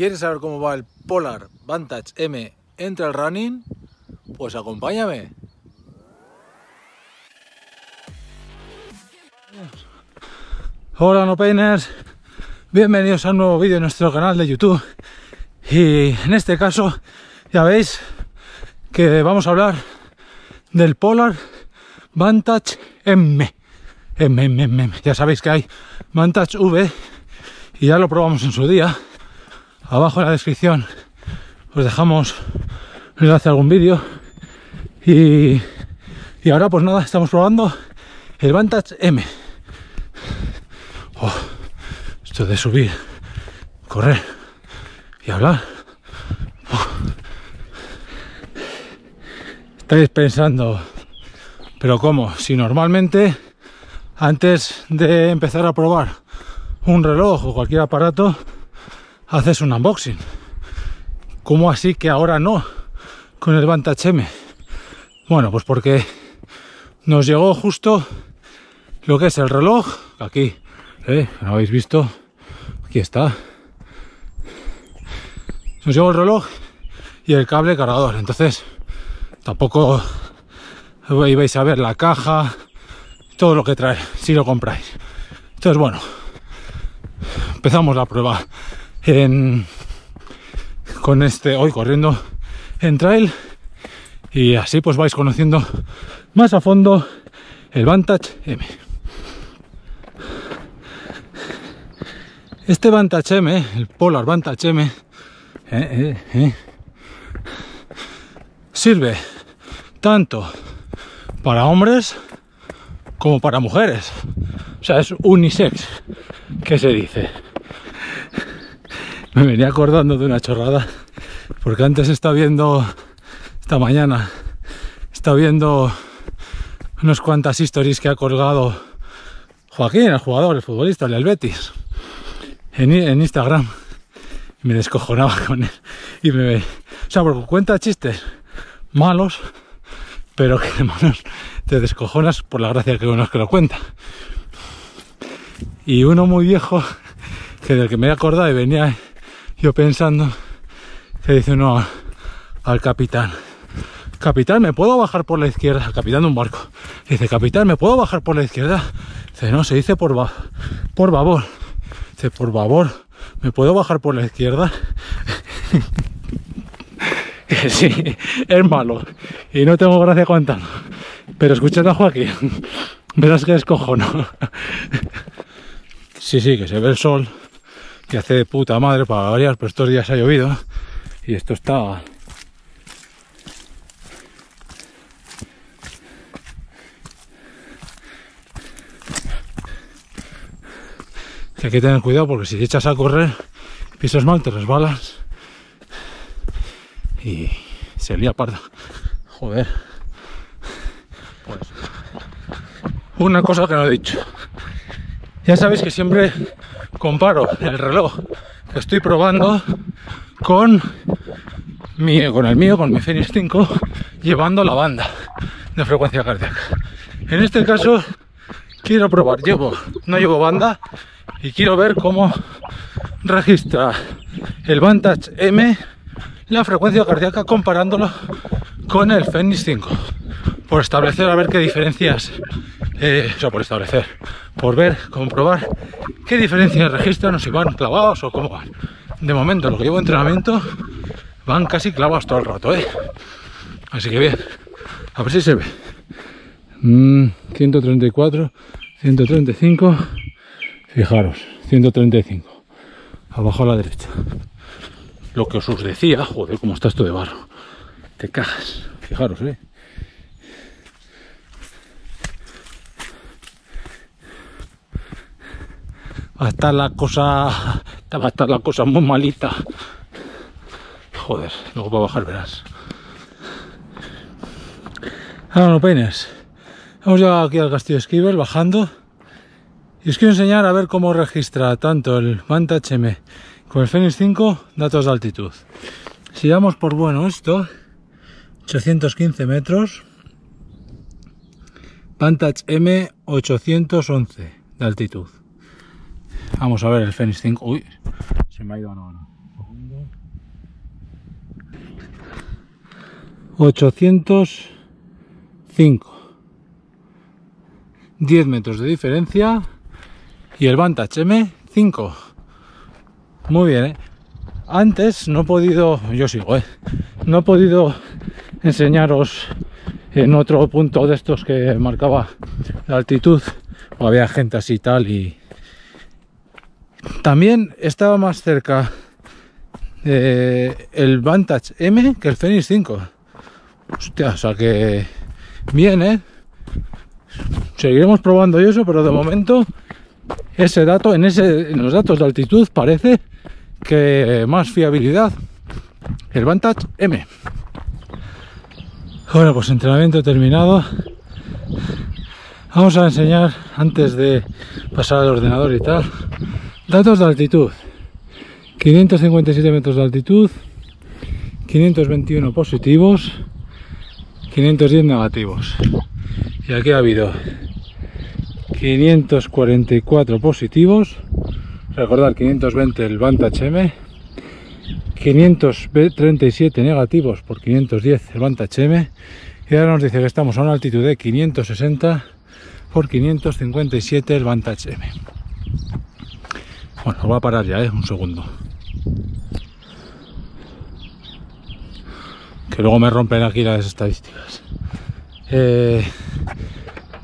¿Quieres saber cómo va el Polar Vantage M en trail running? Pues acompáñame. Hola no painers, bienvenidos a un nuevo vídeo en nuestro canal de YouTube y en este caso ya veis que vamos a hablar del Polar Vantage M. M, M, M. Ya sabéis que hay Vantage V y ya lo probamos en su día Abajo en la descripción os dejamos un enlace a algún vídeo. Y, ahora pues nada, estamos probando el Vantage M. Oh, esto de subir, correr y hablar. Estáis pensando, pero ¿cómo? Si normalmente antes de empezar a probar un reloj o cualquier aparato, haces un unboxing. ¿Cómo así que ahora no con el Vantage HM? Bueno, pues porque nos llegó justo lo que es el reloj, aquí, ¿eh? lo habéis visto, aquí está. Nos llegó el reloj y el cable cargador, entonces tampoco ibais a ver la caja, todo lo que trae, si lo compráis. Entonces, bueno, empezamos la prueba en, con este hoy corriendo en trail y así pues vais conociendo más a fondo el Vantage M. Este Vantage M, el Polar Vantage M, eh, eh, eh, sirve tanto para hombres como para mujeres. O sea, es unisex, que se dice me venía acordando de una chorrada, porque antes está viendo, esta mañana, está viendo unos cuantas historias que ha colgado Joaquín, el jugador, el futbolista, el del Betis, en, Instagram. Y me descojonaba con él. Y me, o sea, porque cuenta chistes malos, pero que te descojonas por la gracia que uno es que lo cuenta. Y uno muy viejo, que del que me he acordado y venía yo pensando, se dice no al capitán, capitán, ¿me puedo bajar por la izquierda? capitán de un barco. Dice, capitán, ¿me puedo bajar por la izquierda? Dice, no, se dice por, va por favor. Dice, por favor, ¿me puedo bajar por la izquierda? sí, es malo. Y no tengo gracia contarlo. Pero escuchad a Joaquín. Verás que es cojono. sí, sí, que se ve el sol que hace de puta madre para varias, pero estos días ha llovido y esto está... Que hay que tener cuidado porque si echas a correr, pisas mal, te resbalas y se lía parda. Joder. Pues, una cosa que no he dicho. Ya sabéis que siempre comparo el reloj que estoy probando con, con el mío, con mi Fenix 5, llevando la banda de frecuencia cardíaca. En este caso quiero probar, llevo, no llevo banda y quiero ver cómo registra el Vantage M la frecuencia cardíaca comparándolo con el Fenix 5 por establecer a ver qué diferencias eh, o por establecer, por ver, comprobar qué diferencia registran el registro, nos si van clavados o cómo van. De momento, lo que llevo entrenamiento, van casi clavados todo el rato, ¿eh? Así que bien, a ver si se ve. 134, mm, 135, fijaros, 135, abajo a la derecha. Lo que os decía, joder, cómo está esto de barro. Te cajas, fijaros, ¿eh? estar la cosa va a estar la cosa muy malita joder luego va a bajar verás ahora no peines hemos llegado aquí al castillo Esquivel bajando y os quiero enseñar a ver cómo registra tanto el Manta M con el Fenix 5 datos de altitud si damos por bueno esto 815 metros Vantage M 811 de altitud Vamos a ver el Fenix 5. Uy, se me ha ido a no, 805 10 metros de diferencia y el Vantage M5 muy bien ¿eh? antes no he podido yo sigo ¿eh? no he podido enseñaros en otro punto de estos que marcaba la altitud había gente así y tal y también estaba más cerca eh, el Vantage M que el Fenix 5. Hostia, o sea que bien, ¿eh? Seguiremos probando eso, pero de momento ese dato, en, ese, en los datos de altitud parece que más fiabilidad el Vantage M. Bueno, pues entrenamiento terminado. Vamos a enseñar antes de pasar al ordenador y tal Datos de altitud. 557 metros de altitud, 521 positivos, 510 negativos. Y aquí ha habido 544 positivos, recordar 520 el Vantage HM, 537 negativos por 510 el Vantage HM, y ahora nos dice que estamos a una altitud de 560 por 557 el Vantage HM. Bueno, voy a parar ya, ¿eh? Un segundo. Que luego me rompen aquí las estadísticas. Eh,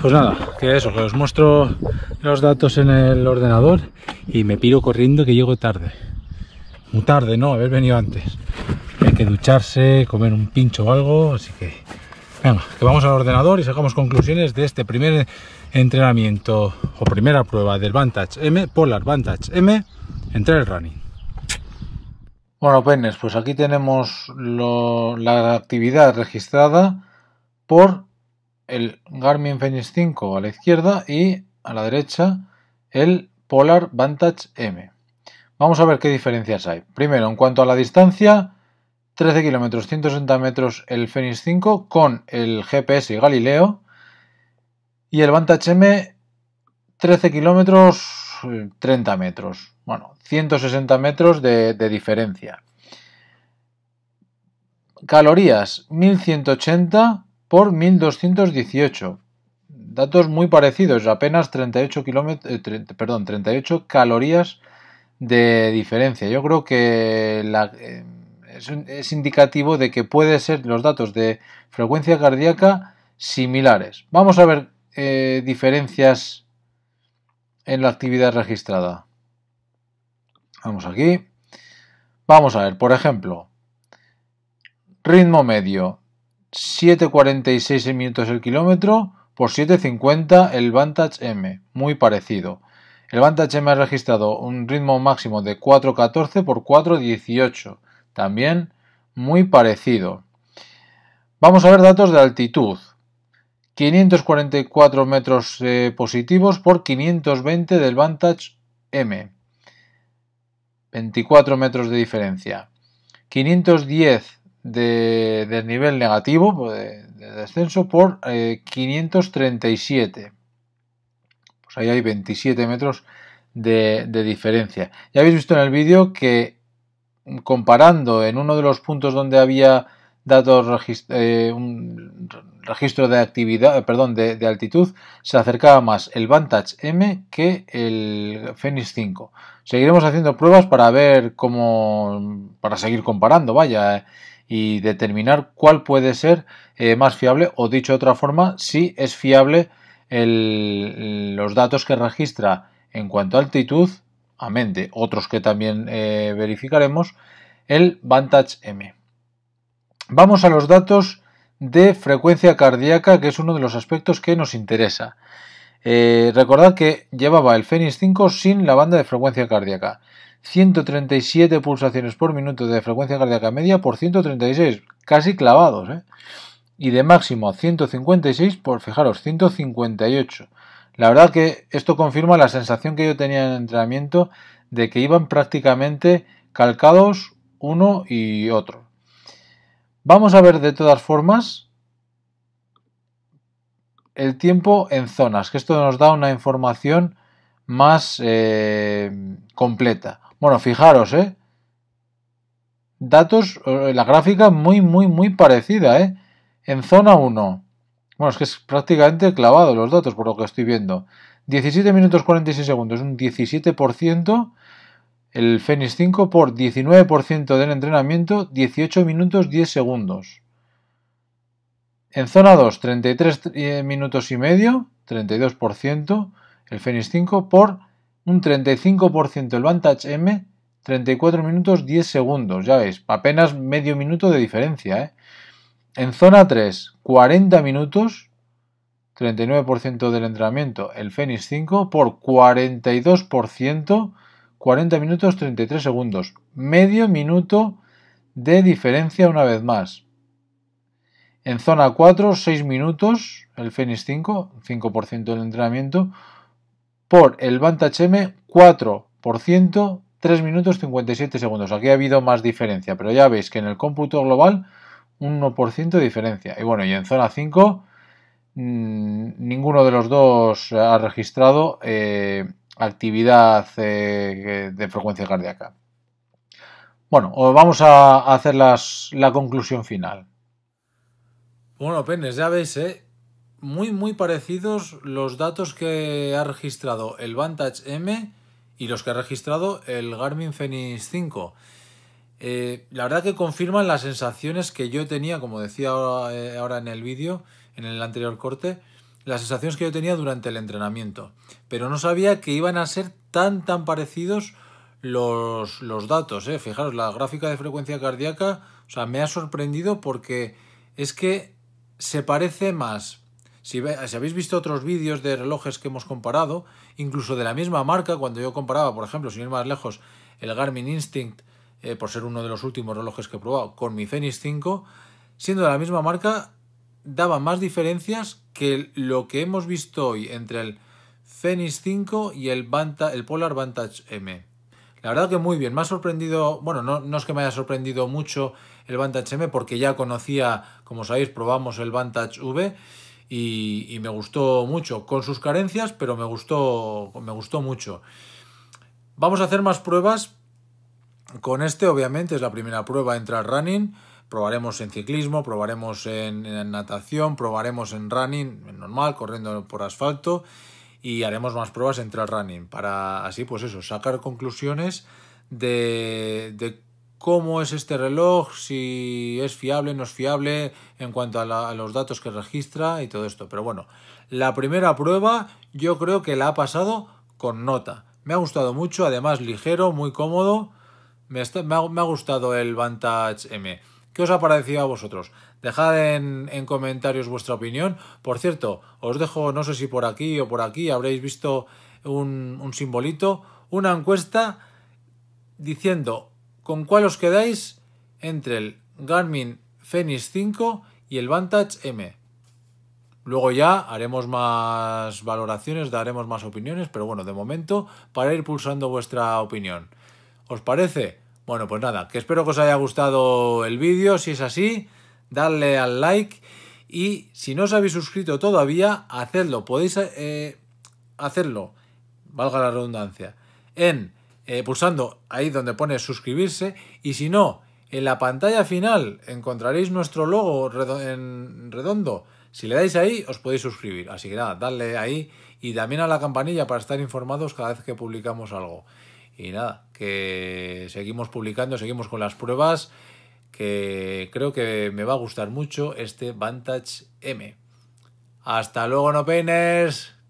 pues nada, que eso, que os muestro los datos en el ordenador y me piro corriendo que llego tarde. Muy tarde, ¿no? Haber venido antes. Hay que ducharse, comer un pincho o algo, así que... Venga, que vamos al ordenador y sacamos conclusiones de este primer entrenamiento o primera prueba del Vantage M, Polar Vantage M entre el running. Bueno, penes, pues aquí tenemos la actividad registrada por el Garmin Fenix 5 a la izquierda y a la derecha el Polar Vantage M. Vamos a ver qué diferencias hay. Primero, en cuanto a la distancia, 13 kilómetros, 160 metros el Fenix 5 con el GPS Galileo y el HM, 13 kilómetros, 30 metros. Bueno, 160 metros de, diferencia. Calorías 1180 por 1218. Datos muy parecidos, apenas 38, kilómetros, eh, perdón, calorías de diferencia. Yo creo que eh, es, indicativo de que pueden ser los datos de frecuencia cardíaca similares. Vamos a ver eh, diferencias en la actividad registrada. Vamos aquí. Vamos a ver, por ejemplo, ritmo medio 7.46 minutos el kilómetro por 7.50 el Vantage M, muy parecido. El Vantage M ha registrado un ritmo máximo de 4.14 por 4.18, también muy parecido. Vamos a ver datos de altitud. 544 metros eh, positivos por 520 del Vantage M. 24 metros de diferencia. 510 de, nivel negativo, eh, de, descenso, por 537. Eh, pues ahí hay 27 metros de, de diferencia. Ya habéis visto en el vídeo que comparando en uno de los puntos donde había datos eh, un registro de actividad, perdón, de, altitud, se acercaba más el Vantage M que el Fenix 5. Seguiremos haciendo pruebas para ver cómo, para seguir comparando, vaya, eh, y determinar cuál puede ser eh, más fiable, o dicho de otra forma, si es fiable los datos que registra en cuanto a altitud, amén de otros que también verificaremos, el Vantage M. Vamos a los datos de frecuencia cardíaca, que es uno de los aspectos que nos interesa. Eh, recordad que llevaba el Fenix 5 sin la banda de frecuencia cardíaca. 137 pulsaciones por minuto de frecuencia cardíaca media por 136, casi clavados, ¿eh? y de máximo 156 por, fijaros, 158. La verdad que esto confirma la sensación que yo tenía en el entrenamiento de que iban prácticamente calcados uno y otro. Vamos a ver de todas formas el tiempo en zonas, que esto nos da una información más eh, completa. Bueno, fijaros, ¿eh? Datos, eh, la gráfica muy, muy, muy parecida, ¿eh? En zona 1. Bueno, es que es prácticamente clavado los datos por lo que estoy viendo. 17 minutos 46 segundos, un 17% el Fenix 5 por 19% del entrenamiento, 18 minutos 10 segundos. En zona 2, 33 eh, minutos y medio, 32%, el Fenix 5 por un 35% el Vantage M, 34 minutos 10 segundos, ya veis, apenas medio minuto de diferencia. ¿eh? En zona 3, 40 minutos, 39% del entrenamiento, el Fenix 5 por 42%, 40 minutos 33 segundos. Medio minuto de diferencia una vez más. En zona 4, 6 minutos, el Fenix 5, 5% del entrenamiento. Por el Vantage HM, 4%, 3 minutos 57 segundos. Aquí ha habido más diferencia, pero ya veis que en el cómputo global, 1% de diferencia. Y bueno, y en zona 5, mm, ninguno de los dos ha registrado eh, actividad eh, de frecuencia cardíaca. Bueno, vamos a hacer las, la conclusión final. Bueno, Penes, ya veis, ¿eh? muy muy parecidos los datos que ha registrado el Vantage M y los que ha registrado el Garmin Fenix 5. Eh, la verdad que confirman las sensaciones que yo tenía, como decía eh, ahora en el vídeo, en el anterior corte, las sensaciones que yo tenía durante el entrenamiento, pero no sabía que iban a ser tan tan parecidos los, datos. ¿eh? Fijaros, la gráfica de frecuencia cardíaca, o sea, me ha sorprendido porque es que se parece más. Si, habéis visto otros vídeos de relojes que hemos comparado, incluso de la misma marca, cuando yo comparaba, por ejemplo, sin ir más lejos, el Garmin Instinct, eh, por ser uno de los últimos relojes que he probado, con mi Fenix 5, siendo de la misma marca, daba más diferencias que lo que hemos visto hoy entre el Fenix 5 y el, el Polar Vantage M. La verdad que muy bien, me ha sorprendido, bueno, no, no, es que me haya sorprendido mucho el Vantage M porque ya conocía, como sabéis, probamos el Vantage V y, y me gustó mucho, con sus carencias, pero me gustó, me gustó mucho. Vamos a hacer más pruebas con este, obviamente, es la primera prueba, entrar running probaremos en ciclismo, probaremos en, natación, probaremos en running, normal, corriendo por asfalto y haremos más pruebas en trail running para así pues eso, sacar conclusiones de, cómo es este reloj, si es fiable, no es fiable en cuanto a, los datos que registra y todo esto. Pero bueno, la primera prueba yo creo que la ha pasado con nota. Me ha gustado mucho, además ligero, muy cómodo. Me, me ha gustado el Vantage M. ¿Qué os ha parecido a vosotros? Dejad en, comentarios vuestra opinión. Por cierto, os dejo, no sé si por aquí o por aquí habréis visto un, simbolito, una encuesta diciendo con cuál os quedáis entre el Garmin Fenix 5 y el Vantage M. Luego ya haremos más valoraciones, daremos más opiniones, pero bueno, de momento para ir pulsando vuestra opinión. ¿Os parece? Bueno, pues nada, que espero que os haya gustado el vídeo. Si es así, darle al like. Y si no os habéis suscrito todavía, hacedlo. Podéis eh, hacerlo, valga la redundancia, en eh, pulsando ahí donde pone suscribirse. Y si no, en la pantalla final encontraréis nuestro logo redondo. Si le dais ahí, os podéis suscribir. Así que nada, darle ahí y también a la campanilla para estar informados cada vez que publicamos algo. Y nada, que seguimos publicando, seguimos con las pruebas, que creo que me va a gustar mucho este Vantage M. Hasta luego, no peines.